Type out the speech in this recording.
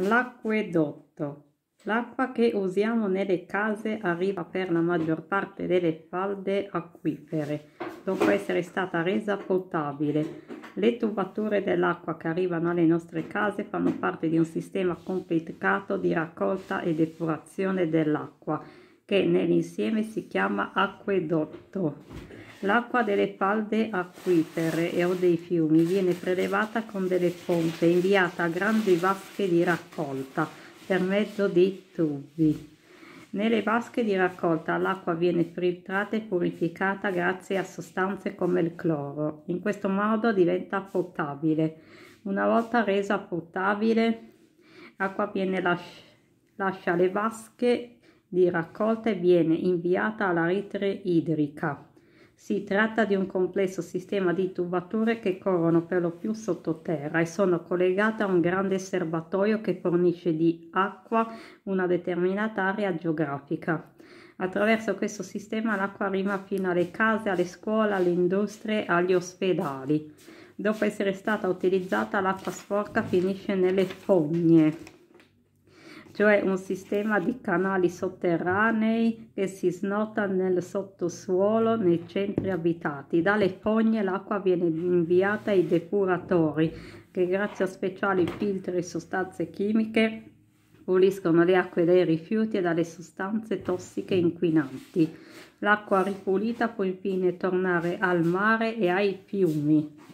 L'acquedotto. L'acqua che usiamo nelle case arriva per la maggior parte delle falde acquifere, dopo essere stata resa potabile. Le tubature dell'acqua che arrivano alle nostre case fanno parte di un sistema complicato di raccolta e depurazione dell'acqua, che nell'insieme si chiama acquedotto. L'acqua delle falde acquifere o dei fiumi viene prelevata con delle pompe e inviata a grandi vasche di raccolta per mezzo di tubi. Nelle vasche di raccolta l'acqua viene filtrata e purificata grazie a sostanze come il cloro. In questo modo diventa potabile. Una volta resa potabile, l'acqua lasci lascia le vasche di raccolta e viene inviata alla rete idrica. Si tratta di un complesso sistema di tubature che corrono per lo più sottoterra e sono collegate a un grande serbatoio che fornisce di acqua una determinata area geografica. Attraverso questo sistema l'acqua arriva fino alle case, alle scuole, alle industrie, agli ospedali. Dopo essere stata utilizzata l'acqua sporca finisce nelle fogne cioè un sistema di canali sotterranei che si snota nel sottosuolo nei centri abitati. Dalle fogne l'acqua viene inviata ai depuratori che grazie a speciali filtri e sostanze chimiche puliscono le acque dai rifiuti e dalle sostanze tossiche inquinanti. L'acqua ripulita può infine tornare al mare e ai fiumi.